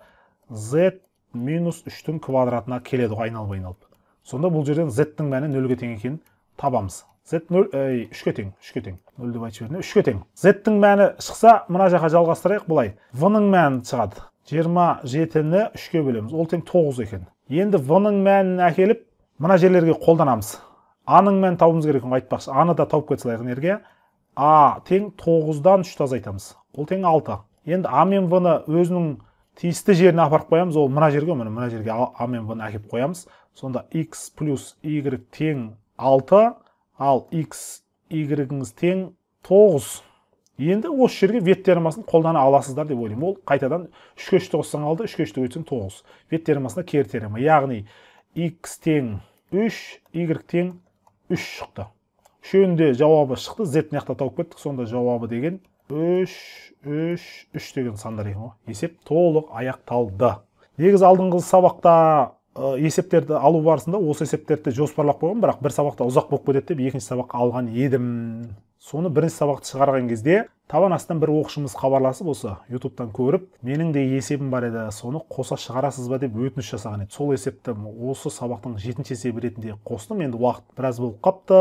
z минус 3-тің квадратына келеді ғой айналып айналып сонда бұл жерден z-тің мәні нөлге тең екенін табамыз z нөл үшке тең үшке тең 0 деп айтып жібердім үшке тең z-тің мәні шықса мына жаққа жалғастырайық былай v ның мәні шығады 27-ні үшке бөлеміз ол тең 9 екен енді v ның мәнін әкеліп мына жерлерге қолданамыз аның мәнін табуымыз керек оны айтпақшы аны да тауып кете салайық энергия а тең тоғыздан үшті азайтамыз ол тең алты енді а мен вны өзінің тиісті жеріне апарып қоямыз ол мына жерге міне мына жерге а мен вны әкеліп қоямыз сонда x плюс y тең алты ал x y тең тоғыз енді осы жерге вет термасын қолдана аласыздар деп ойлаймын ол қайтадан үшке үшті қоссаң алты үшке үшті көбейтсең тоғыз вет термасына кері теорема яғни x тең үш y тең үш шықты үшеуінде жауабы шықты z мына тауып кеттік сонда жауабы деген үш үш үш деген сандар екен ғой есеп толық аяқталды негізі алдыңғы сабақта есептерді алу барысында осы есептерді жоспарлап қойғанмын бірақ бір сабақта ұзақ болып кетеді деп екінші сабаққа алған едім соны бірінші сабақты шығарған кезде табан астынан бір оқушымыз хабарласып осы ютубтан көріп менің де есебім бар еді соны қоса шығарасыз ба деп өтініш жасаған еді сол есепті осы сабақтың жетінші есебі ретінде қостым енді уақыт біраз болып қапты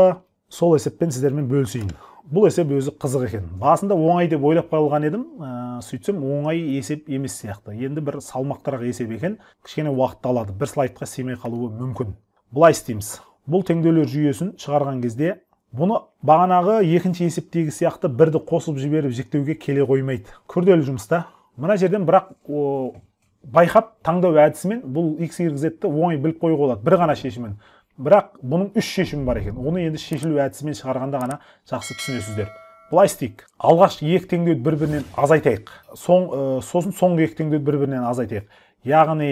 сол есеппен сіздермен бөлісейін бұл есеп өзі қызық екен басында оңай деп ойлап қалған едім ә, сөйтсем оңай есеп емес сияқты енді бір салмақтырақ есеп екен кішкене уақытты алады бір слайдқа сыймай қалуы мүмкін былай істейміз бұл теңдеулер жүйесін шығарған кезде бұны бағанағы екінші есептегі сияқты бірді қосып жіберіп жіктеуге келе қоймайды күрделі жұмыста мына жерден бірақ о, байқап таңдау әдісімен бұл x y z-ті оңай біліп қоюға болады бір ғана шешімін бірақ бұның үш шешімі бар екен оны енді шешілу әдісімен шығарғанда ғана жақсы түсінесіздер былай істейік алғаш екі теңдеуді бір бірінен азайтайық Соң, ә, сосын соңғы екі теңдеуді бір бірінен азайтайық яғни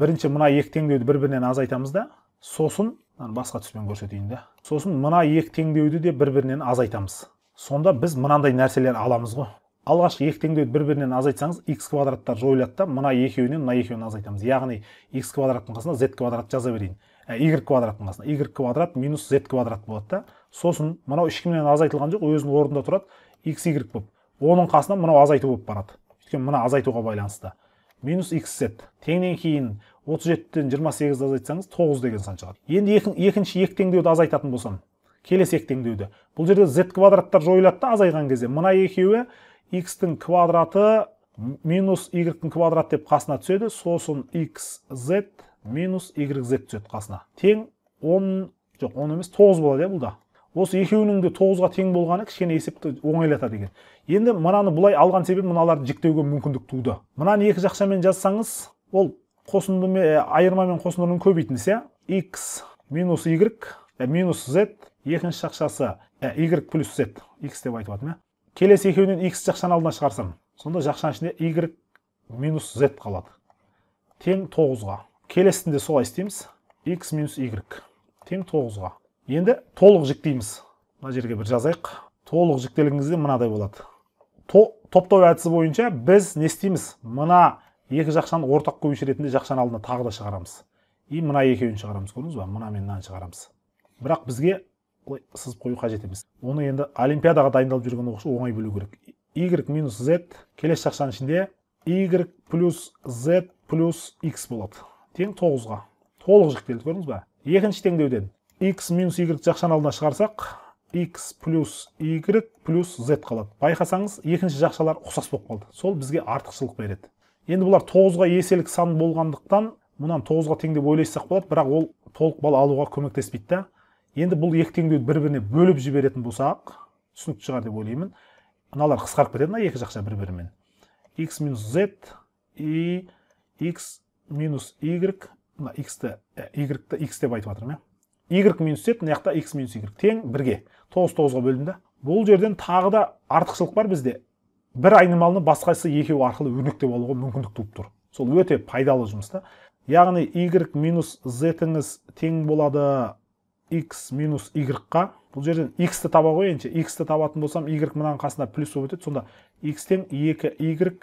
бірінші мына екі теңдеуді бір бірінен азайтамыз да сосын басқа түспен көрсетейін да сосын мына екі теңдеуді де бір бірінен азайтамыз сонда біз мынандай нәрселер аламыз ғой алғашқы екі теңдеуді бір бірінен азайтсаңыз x квадраттар жойылады да мына екеуінен мына екеуін азайтамыз яғни x квадраттың қасына z квадрат жаза берейін ә, y квадраттың қасына y квадрат минус z квадрат болады да сосын мынау ешкімнен азайтылған жоқ өзінің орнында тұрады x y болып оның қасына мынау азайту болып барады өйткені мына азайтуға байланысты минус xz теңнен кейін отыз жетіден жиырма сегізді азайтсаңыз тоғыз деген сан шығады енді екін, екінші екі теңдеуді азайтатын болсам келесі екі теңдеуді бұл жерде z квадраттар жойылады да азайған кезде мына екеуі x-тің квадраты минус y-тің квадраты деп қасына түседі сосын xz минус yz түседі қасына тең он жоқ он емес тоғыз болады иә бұл да осы екеуінің де тоғызға тең болғаны кішкене есепті оңайлатады екен енді мынаны бұлай алған себебі мыналарды жіктеуге мүмкіндік туды мынаны екі жақшамен жазсаңыз ол қосынды мен айырма мен қосындының көбейтіндісі x иә? минус y минус z екінші жақшасы y плюс z x деп айтып жатырмын иә? келесі екеуінен x жақшаны алдына шығарсам сонда жақшаның ішінде y минус z қалады тең тоғызға келесінде солай істейміз x минус y тең тоғызға енді толық жіктейміз мына жерге бір жазайық толық жіктелген кезде мынадай болады топтау әдісі бойынша біз не істейміз мына екі жақшаны ортақ көбейші ретінде жақшаны алдына тағы да шығарамыз и мына екеуін шығарамыз көрдіңіз ба мына мен мынаны шығарамыз бірақ бізге былай сызып қою қажет емес оны енді олимпиадаға дайындалып жүрген оқушы оңай білу керек y минус z келесі жақшаның ішінде y плюс z плюс x болады тең тоғызға толық жіктелді көрдіңіз ба екінші теңдеуден x минус y жақшаның алдына шығарсақ x плюс y плюс z қалады байқасаңыз екінші жақшалар ұқсас болып қалды сол бізге артықшылық береді енді бұлар тоғызға еселік сан болғандықтан мынаны тоғызға тең деп ойласақ болады бірақ ол толық балл алуға көмектеспейді да енді бұл екі теңдеуді бір біріне бөліп жіберетін болсақ түсінікті шығар деп ойлаймын мыналар қысқарып кетеді мына екі жақша бір бірімен x минус z и x минус y мына x-ті э, y x деп айтып жатырмын иә y минус z мына жақта x минус y тең бірге тоғыз тоғызға бөлдім да бұл жерден тағы да артықшылық бар бізде бір айнымалыны басқасы екеуі арқылы өрнектеп алуға мүмкіндік туып тұр сол өте пайдалы жұмыс та яғни y минус зетіңіз тең болады x минус y бұл жерден x-ті таба қояйыншы x-ті табатын болсам y мынаның қасында плюс болып өтеді сонда x тең екі y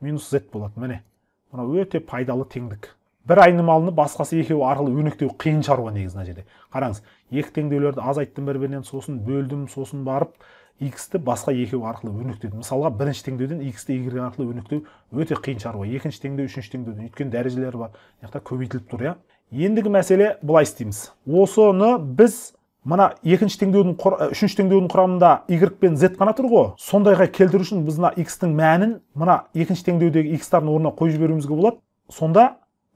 минус z болады міне мына өте пайдалы теңдік бір айнымалыны басқасы екеуі арқылы өрнектеу қиын шаруа негізі мына жерде қараңыз екі теңдеулерді азайттым бір бірінен сосын бөлдім сосын барып иксті басқа екеу арқылы өрнектеді мысалға бірінші теңдеуден иксті y арқылы өрнектеу өте қиын шаруа екінші теңдеу үшінші теңдеуден өйткені дәрежелер бар мына көбейтіліп тұр иә ендігі мәселе былай істейміз осыны біз мына екінші теңдеудің э, үшінші теңдеудің құрамында y пен z қана тұр ғой сондайға келтіру үшін біз мына x-тің мәнін мына екінші теңдеудегі x-тардың орнына қойып жіберуімізге болады сонда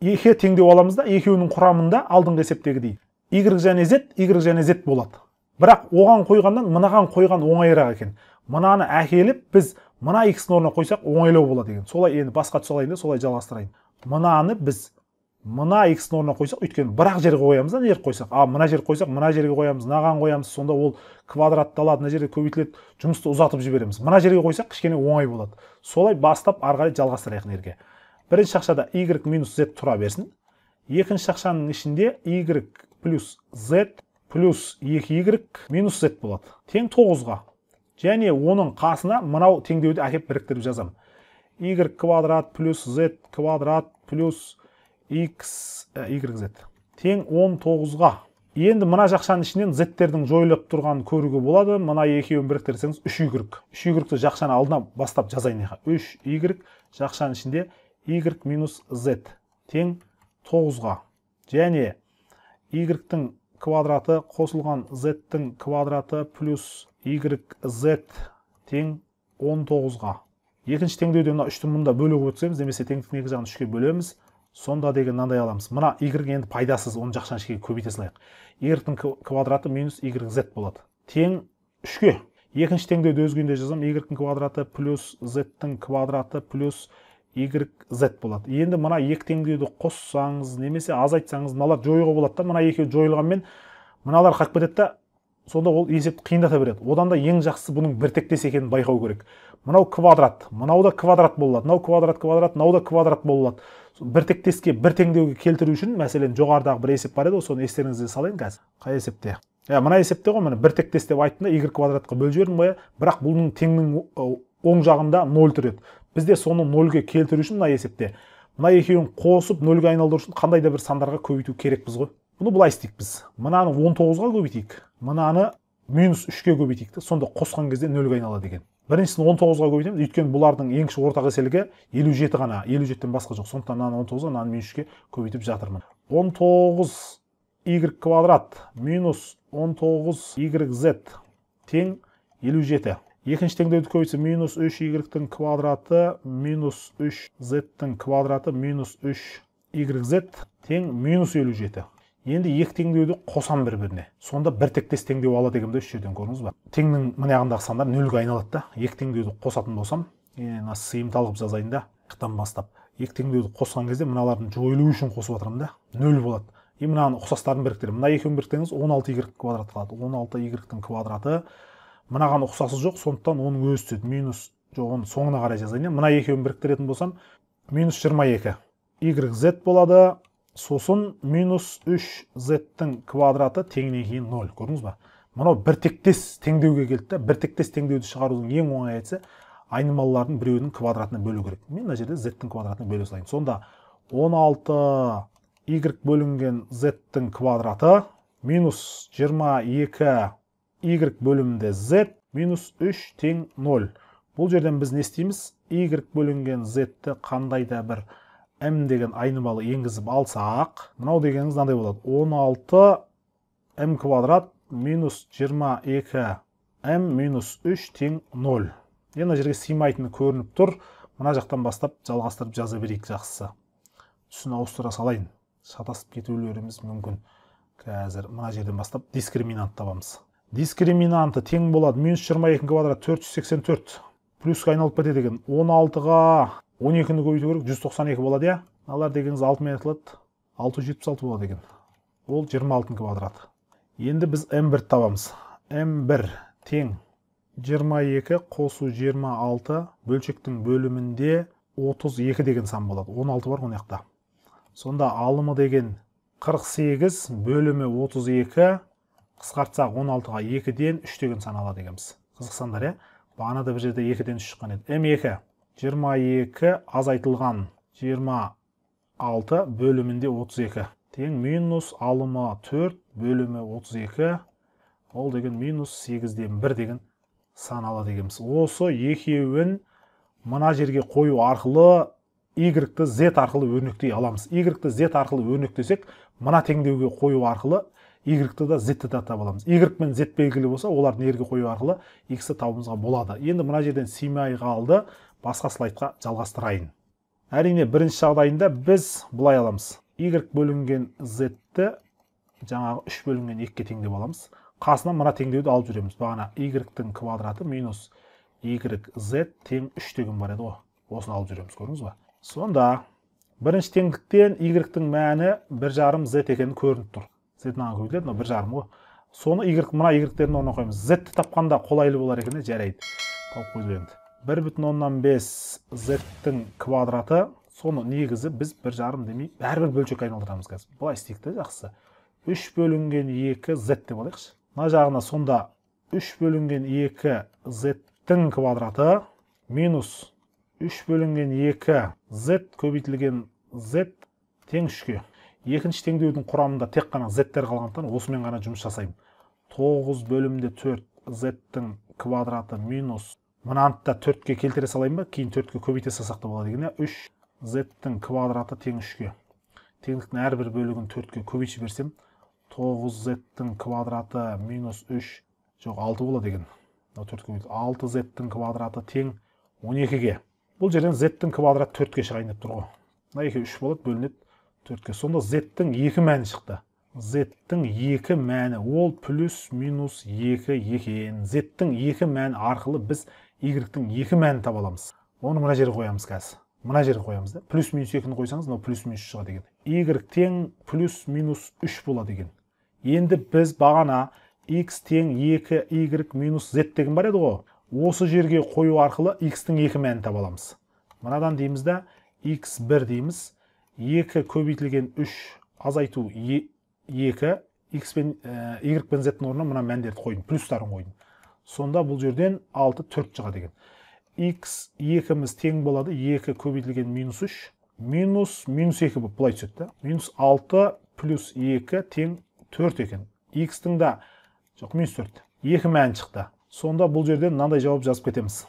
екі теңдеу аламыз да екеуінің құрамында алдыңғы есептегідей y және z y және z болады бірақ оған қойғаннан мынаған қойған оңайырақ екен мынаны әкеліп біз мына икстің орнына қойсақ оңайлау болады екен солай енді басқа түсе алайын да солай жалғастырайын мынаны біз мына икстің орнына қойсақ өйткені бір ақ жерге қоямыз да мына жерге қойсақ а мына жерге қойсақ мына жерге қоямыз мынаған қоямыз сонда ол квадратталады мына жерге көбейтіледі жұмысты ұзатып жібереміз мына жерге қойсақ кішкене оңай болады солай бастап ары қарай жалғастырайық мына жерге бірінші шақшада y минус z тұра берсін екінші шақшаның ішінде y плюс z плюс 2y минус z болады тең 9-ға және оның қасына мынау теңдеуді әкеп біріктіріп жазамын y квадрат плюс z квадрат плюс x ә, yz тең 19-ға енді мына жақшаның ішінен тердің жойылып тұрғанын көруге болады мына екеуін біріктірсеңіз 3y 3y-ді жақшаның алдына бастап жазайын 3Y жақшаның ішінде y минус z тең 9-ға және y-тің квадраты қосылған z-тің квадраты плюс yz тең 19-ға. Екінші теңдеуде мына үшті мұнда бөліп өтсеміз, немесе теңдіктің екі жағын үшке бөлеміз, сонда деген мынандай аламыз. Мына y енді пайдасыз, оны жақшан ішке көбейте салайық. Y-тің квадраты минус yz болады. Тең 3-ке. Екінші теңдеуді өзгенде жазам, y-тің квадраты плюс z-тің квадраты плюс y z болады енді мына екі теңдеуді қоссаңыз немесе азайтсаңыз мыналар жоюға болады да мына екеуі жойылғанмен мыналар қалып кетеді да сонда ол есепті қиындата береді одан да ең жақсысы бұның біртектес екенін байқау керек мынау квадрат мынау да квадрат болады мынау квадрат квадрат мынау да квадрат болады біртектеске бір теңдеуге келтіру үшін мәселен жоғарыдағы бір есеп бар еді ғой соны естеріңізге салайын қазір қай есепте иә мына есепте ғой міне тектес деп айттым да y квадратқа бөліп жібердім ғой иә. бірақ бұның теңнің оң жағында ноль тұреді бізде соны нөлге келтіру үшін мына есепте мына екеуін қосып нөлге айналдыру үшін қандай да бір сандарға көбейту керекпіз ғой бұны былай істейік біз мынаны 19-ға көбейтейік мынаны минус үшке көбейтейік та сонда қосқан кезде нөлге айналады екен біріншісін 19-ға көбейтеміз өйткені бұлардың ең кіші ортақ еселігі елу жеті ғана елу жетіден басқа жоқ сондықтан мынаны он тоғызға мынаны минус үшке көбейтіп жатырмын он тоғыз y квадрат минус он тоғыз y z тең елу жеті екінші теңдеуді көбейтсе минус үш игріктің квадраты минус үш зеттің квадраты минус үш игрек зет тең минус елу жеті енді екі теңдеуді қосамын бір біріне сонда бір тектес теңдеу алады екенмін да үш жерден көрдіңіз ба теңнің мына жағындағы сандар нөлге айналады да екі теңдеуді қосатын болсам мына сыйымтал қылып жазайын да бастап екі теңдеуді қосқан кезде мыналардың жойылуы үшін қосып жатырмын да нөл болады и мынаны ұқсастарын біріктіремін мына екеуін біріктіреңіз он алты y квадрат қалады он алты квадраты мынаған ұқсасы жоқ сондықтан оның өзі түседі минус жоқ оны соңына қарай жазайын иә мына екеуін біріктіретін болсам минус 22 y z болады сосын минус 3 z квадраты теңнен кейін 0 көрдіңіз ба мынау біртектес теңдеуге келді да біртектес теңдеуді шығарудың ең оңай әдісі айнымалылардың біреуінің квадратына бөлу керек мен мына жерде z квадратына бөле салайын сонда 16 y бөлінген z квадраты минус екі y бөлімінде z минус 3 тең 0. Бұл жерден біз не істейміз? y бөлінген z-ті қандай да бір m деген айнымалы енгізіп алсақ, мынау дегеніңіз мынандай болады. 16 m квадрат минус 22 m минус 3 тең 0. Енді жерге сыймайтыны көрініп тұр. Мына жақтан бастап жалғастырып жазы берейік жақсы. Түсін ауыстыра салайын. Шатасып кетулеріміз мүмкін. Қазір мына жерден бастап дискриминант табамыз. Дискриминанты тең болады, минус 22 квадрата 484, плюс қайналып деген 16-ға 12-үні көйті көріп, 192 болады, иә? алар деген 6 метліт, 676 болады деген, ол 26 квадрат. Енді біз М1 табамыз, М1 тен, 22, қосу 26, бөлчектің бөлімінде 32 деген сан болады, 16 бар, 12-та. Сонда алымы деген 48, бөлімі 32, бөлімі 32 қысқартсақ 16-ға 2-ден 3 деген сан алады екенбіз қызықсандар иә бағана да бір жерде 2-ден 3 шыққан еді м2 22 азайтылған 26 бөлімінде 32 тең минус алымы 4 бөлімі 32 ол деген минус 8-ден 1 деген сан алады екенбіз осы екеуін мына жерге қою арқылы y-ті z арқылы өрнектей аламыз y-ті z арқылы өрнектесек мына теңдеуге қою арқылы y да зетті да де аламыз y пен зет белгілі болса оларды нерге қою арқылы x табуымызға болады енді мына жерден семей қалды басқа слайдқа жалғастырайын әрине бірінші жағдайында біз былай аламыз y бөлінген зетті жаңағы үш бөлінген екіге теңдеп аламыз қасынан мына теңдеуді алып жүреміз бағана y квадраты минус зет тең үш деген бар еді ғой осыны алып жүреміз көрдіңіз ба сонда бірінші теңдіктен y мәні бір жарым зет екені көрініп тұр z маған көбейтіледі мынау бір жарым ғой соны игрек мына игректердің орнына қоямыз z-ті тапқанда қолайлы болар екен жарайды тауып қойдық енді бір бүтін оннан бес зеттің квадраты соны негізі біз бір жарым демей бәрібір бөлшекке айналдырамыз қазір былай істейік та жақсы үш бөлінген екі z деп алайықшы мына жағына сонда үш бөлінген екі зеттің квадраты минус үш бөлінген екі z көбейтілген z тең үшке екінші теңдеудің құрамында тек қана зеттер қалғандықтан осымен ғана жұмыс жасаймын тоғыз бөлімде төрт зеттің квадраты минус мынаны да төртке келтіре салайын ба кейін төртке көбейте салсақ та болады екен иә үш зеттің квадраты тең үшке теңдіктің әрбір бөлігін төртке көбейтіп жіберсем тоғыз зеттің квадраты минус үш жоқ алты болады екен мынау төртке алты зеттің квадраты тең он екіге бұл жерден зеттің квадраты төртке шығайын деп тұр ғой мына екеуі үш болады бөлінеді төртке сонда зеттің екі мәні шықты зеттің екі мәні ол плюс минус екі екен зеттің екі мәні арқылы біз игректің екі мәнін таба аламыз оны мына жерге қоямыз қазір мына жерге қоямыз да плюс минус екіні қойсаңыз мынау плюс минус шығады екен игрек тең плюс минус үш болады екен енді біз бағана x тең екі y минус z деген бар еді ғой осы жерге қою арқылы x-тің екі мәнін таба аламыз мынадан дейміз да x бір дейміз екі көбейтілген үш азайту екі x пен y пен z-тің орнына мына мәндерді қойдым плюстарын қойдым сонда бұл жерден 6 төрт шығады екен x екіміз тең болады екі көбейтілген минус үш минус минус екі болып былай түседі да минус алты плюс екі тең төрт екен x-тің да жоқ минус төрт екі мәні шықты сонда бұл жерден мынандай жауап жазып кетеміз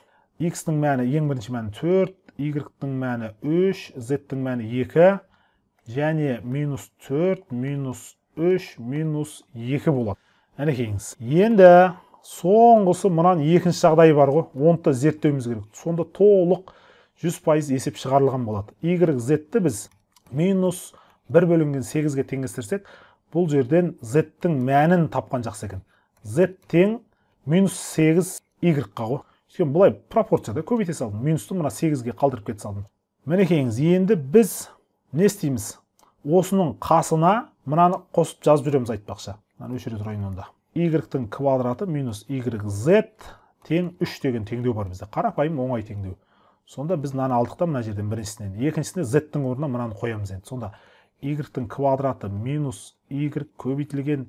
x-тің мәні ең бірінші мәні 4 y-тің мәні 3, z-тің мәні 2 және минус 4, минус 3, минус 2 болады. Әне кейіңіз. Енді соңғысы мұнан екінші жағдай бар ғой. Оны да зерттеуіміз керек. Сонда толық 100% есеп шығарылған болады. Y, z-ті біз минус 1 бөлінген 8-ге теңестірсек, бұл жерден z-тің мәнін тапқан жақсы екен. z тен минус 8 y-ға ғой сөйткен былай пропорцияда көбейте салдым минусты мына сегізге қалдырып кете салдым мінекейіңіз енді біз не істейміз осының қасына мынаны қосып жазып жүреміз айтпақшы мынаны өшіре тұрайын онда y квадраты минус yz тең үш деген теңдеу бар бізде қарапайым оңай теңдеу сонда біз мынаны алдық та мына жерден біріншісінен екіншісіне z орнына мынаны қоямыз енді сонда y квадраты минус игрек көбейтілген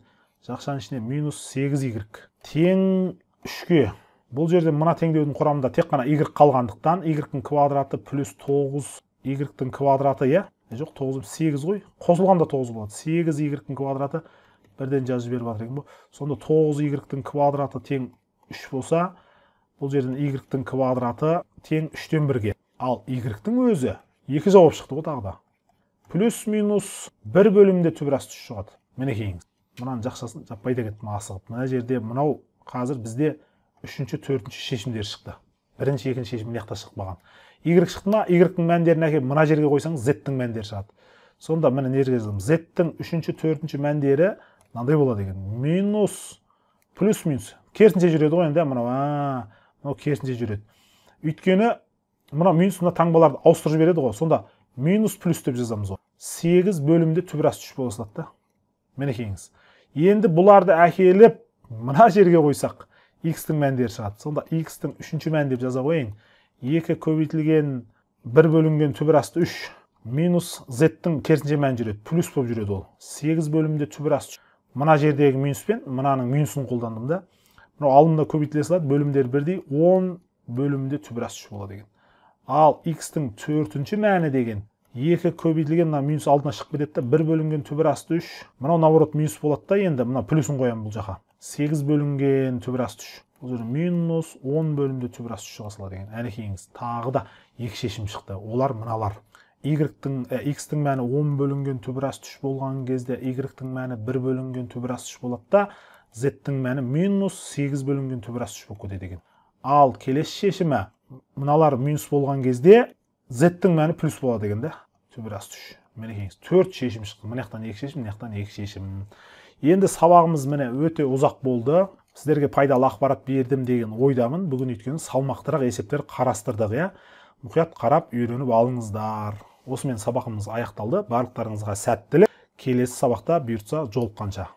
жақшаның ішіне минус 8 игрек тең үшке бұл жерде мына теңдеудің құрамында тек қана y қалғандықтан y квадраты плюс 9 y квадраты иә жоқ тоғыз сегіз ғой қосылғанда тоғыз болады сегіз y квадраты бірден жазып жіберіп жатыр екен сонда тоғыз y квадраты тең үш болса бұл жерден y квадраты тең үштен бірге ал y өзі екі жауап шықты ғой тағы да плюс минус бір бөлімде түбірасты үш шығады мінекейіңіз мынаны жақшасын жаппай да кеттім асығып мына жерде мынау қазір бізде үшінші төртінші шешімдер шықты бірінші екінші шешім мына жақта шықпаған игрек шықты ма игректің мәндерін әкеліп мына жерге қойсаң зеттің мәндері шығады сонда міне мына жерге жаздым зеттің үшінші төртінші мәндері мынандай болады екен минус плюс минус керісінше жүреді ғой енді мынау мынау керісінше жүреді өйткені мына минус мына таңбаларды ауыстырып жібереді ғой сонда минус плюс деп жазамыз ғой сегіз бөлімде түбір асты үш бола салады да мінекейіңіз енді бұларды әкеліп мына жерге қойсақ x-тің мәндері шығады сонда x-тің үшінші мәні деп жаза қояйын екі көбейтілген бір бөлінген түбір асты үш минус z-тің керісінше мәні жүреді плюс болып жүреді ол сегіз бөлімде түбір асты мына жердегі минус пен мынаның минусын қолдандым да мынау алдында көбейтіле салады бөлімдері бірдей он бөлімде түбір асты үш болады екен ал x-тің төртінші мәні деген екі көбейтілген мына минус алдына шығып кетеді да бір бөлінген түбір асты үш мынау наоборот минус болады да енді мына плюсын қоямын бұл жаққа 8 бөлінген түбірас үш бұл жерде минус он бөлімде түбірас үш шыға деген екен әлекеңіз тағы да екі шешім шықты олар мыналар y э, x-тің мәні 10 бөлінген түбірас үш болған кезде y-тің мәні 1 бөлінген түбірас үш болады да z-тің мәні минус 8 бөлінген түбірас үш болып кетеді екен ал келесі шешімі мыналар минус болған кезде z-тің мәні плюс болады екен да түбірас үш мінекейіңіз төрт шешім шықты мына жақтан екі шешім мына жақтан екі шешім енді сабағымыз міне өте ұзақ болды сіздерге пайдалы ақпарат бердім деген ойдамын бүгін өйткені салмақтырақ есептер қарастырдық иә мұқият қарап үйреніп алыңыздар осымен сабағымыз аяқталды барлықтарыңызға сәттілік келесі сабақта бұйыртса жолыққанша